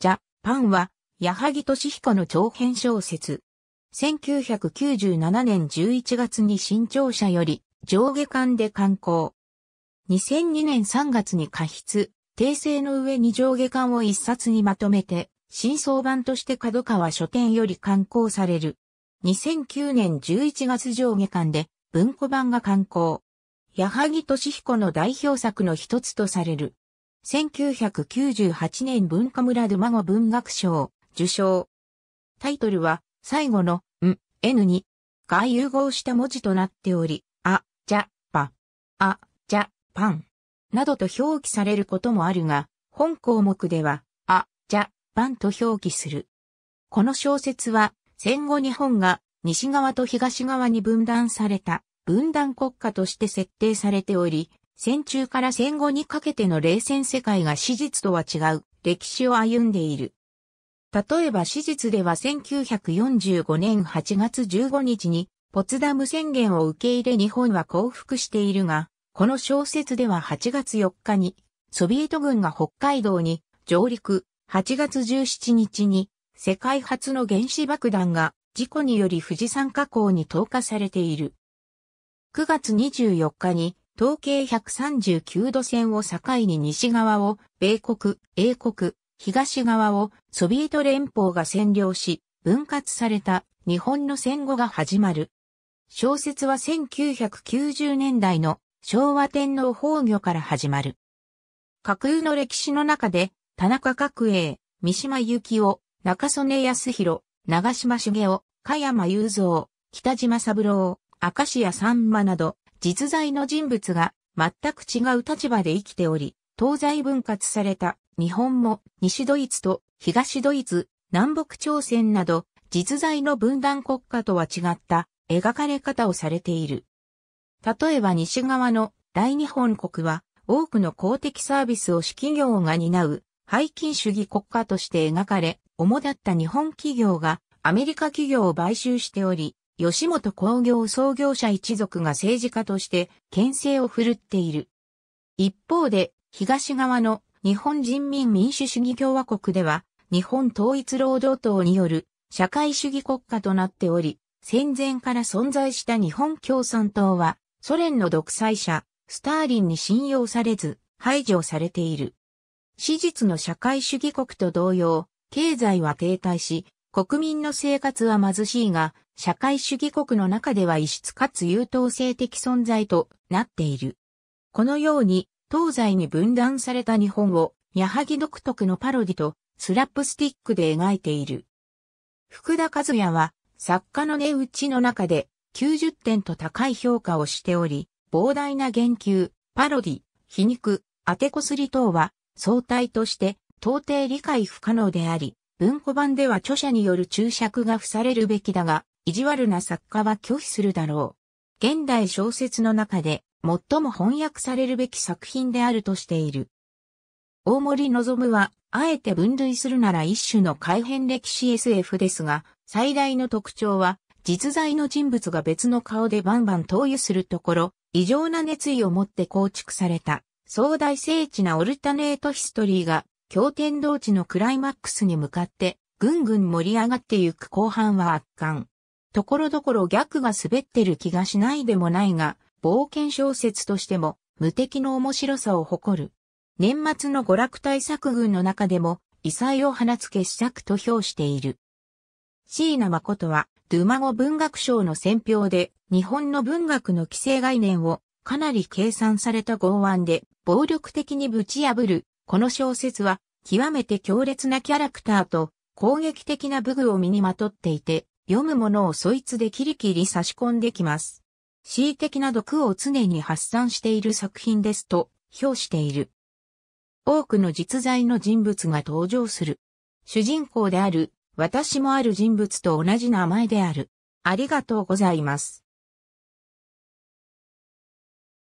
ジャパンは、矢作俊彦の長編小説。1997年11月に新潮社より上下巻で刊行。2002年3月に過筆、訂正の上に上下巻を一冊にまとめて、新装版として角川書店より刊行される。2009年11月上下巻で文庫版が刊行。矢作俊彦の代表作の一つとされる、1998年文化村ドマゴ文学賞、受賞。タイトルは、最後の、ん、n に、が融合した文字となっており、あ、じゃ、ぱ、あ、じゃ、パン、などと表記されることもあるが、本項目では、あ、じゃ、パンと表記する。この小説は、戦後日本が西側と東側に分断された、分断国家として設定されており、戦中から戦後にかけての冷戦世界が史実とは違う歴史を歩んでいる。例えば史実では1945年8月15日にポツダム宣言を受け入れ日本は降伏しているが、この小説では8月4日にソビエト軍が北海道に上陸、8月17日に世界初の原子爆弾が事故により富士山火口に投下されている。9月24日に東経139度線を境に西側を米国、英国、東側をソビエト連邦が占領し、分割された日本の戦後が始まる。小説は1990年代の昭和天皇崩御から始まる。架空の歴史の中で、田中角栄、三島由紀夫、中曽根康弘、長島茂雄、加山雄三、北島三郎、明石家さんまなど、実在の人物が全く違う立場で生きており、東西分割された日本も西ドイツと東ドイツ、南北朝鮮など実在の分断国家とは違った描かれ方をされている。例えば西側の大日本国は多くの公的サービスを主企業が担う背金主義国家として描かれ、主だった日本企業がアメリカ企業を買収しており、吉本工業創業者一族が政治家として牽制を振るっている。一方で、東側の日本人民民主主義共和国では、日本統一労働党による社会主義国家となっており、戦前から存在した日本共産党は、ソ連の独裁者、スターリンに信用されず、排除されている。史実の社会主義国と同様、経済は停滞し、国民の生活は貧しいが、社会主義国の中では異質かつ優等生的存在となっている。このように、東西に分断された日本を、矢作独特のパロディと、スラップスティックで描いている。福田和也は、作家の値打ちの中で、90点と高い評価をしており、膨大な言及、パロディ、皮肉、当てこすり等は、相対として、到底理解不可能であり、文庫版では著者による注釈が付されるべきだが、意地悪な作家は拒否するだろう。現代小説の中で最も翻訳されるべき作品であるとしている。大森望は、あえて分類するなら一種の改変歴史 SF ですが、最大の特徴は、実在の人物が別の顔でバンバン投与するところ、異常な熱意を持って構築された、壮大精緻なオルタネートヒストリーが経天道地のクライマックスに向かって、ぐんぐん盛り上がってゆく後半は圧巻。ところどころ逆が滑ってる気がしないでもないが、冒険小説としても無敵の面白さを誇る。年末の娯楽対策群の中でも、異彩を放つ傑作と評している。椎名誠は、ドゥマゴ文学賞の選評で、日本の文学の規制概念をかなり計算された剛腕で、暴力的にぶち破る、この小説は、極めて強烈なキャラクターと攻撃的な武具を身にまとっていて、読むものをそいつでキリキリ差し込んできます。恣意的な毒を常に発散している作品ですと評している。多くの実在の人物が登場する。主人公である、私もある人物と同じ名前である。ありがとうございます。